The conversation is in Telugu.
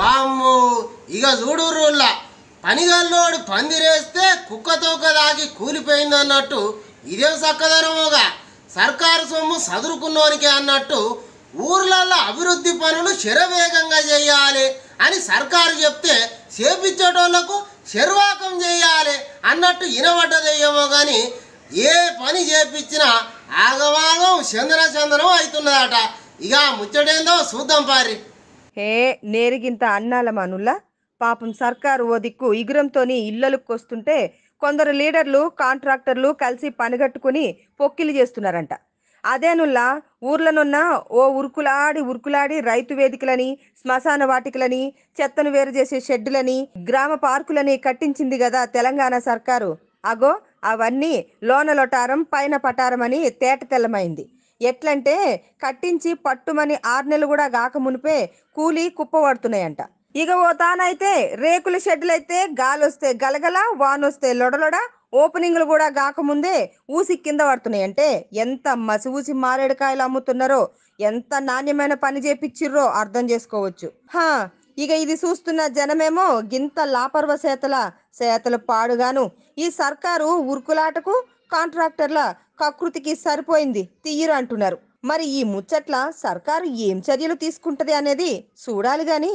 వామ్ము ఇక చూడుర్రుల్లా పనిగల్లోడు పందిరేస్తే కుక్కతోక దాగి కూలిపోయింది అన్నట్టు ఇదేం చక్కదనమోగా సర్కారు సొమ్ము సదురుకున్నోనికి అన్నట్టు ఊర్లలో అభివృద్ధి పనులు శరవేగంగా చేయాలి అని సర్కారు చెప్తే చేపించేటోళ్లకు శర్వాకం చేయాలి అన్నట్టు ఇనబడ్డదేయేమో కానీ ఏ పని చేపించినా ఆగవాగం చందన చందనం అవుతున్నదట ఇక ముచ్చటేందో చూద్దాం పారి హే నేరిగింత అన్నాల మనుల పాపం సర్కారు ఓ దిక్కు ఇగురంతోని వస్తుంటే కొందరు లీడర్లు కాంట్రాక్టర్లు కలిసి పనిగట్టుకుని పొక్కిలు చేస్తున్నారంట అదేనుల్లా ఊర్లనున్న ఓ ఉరుకులాడి ఉరుకులాడి రైతు వేదికలని శ్మశాన వాటికలని చెత్తను వేరు చేసే షెడ్డులని గ్రామ పార్కులని కట్టించింది కదా తెలంగాణ సర్కారు అగో అవన్నీ లోన లొటారం పైన పటారం అని తేట తెల్లమైంది ఎట్లంటే కట్టించి పట్టుమని ఆరు నెలలు కూడా గాక మునిపే కూలి కుప్పబడుతున్నాయంట ఇక ఓ తానైతే రేకుల షెడ్లు గాలి గాలొస్తే గలగల వానొస్తే లొడలొడ ఓపెనింగ్లు కూడా గాకముందే ఊసి కింద పడుతున్నాయి అంటే ఎంత మసి ఊసి మారేడుకాయలు అమ్ముతున్నారో ఎంత నాణ్యమైన పని చేపిచ్చిర్రో అర్థం చేసుకోవచ్చు హా ఇక ఇది చూస్తున్న జనమేమో గింత లాపర్వ సేతల సేతలు పాడుగాను ఈ సర్కారు ఉరుకులాటకు కాంట్రాక్టర్ల కకృతికి సరిపోయింది తీయరు అంటున్నారు మరి ఈ ముచ్చట్ల సర్కారు ఏం చర్యలు తీసుకుంటది అనేది చూడాలి గాని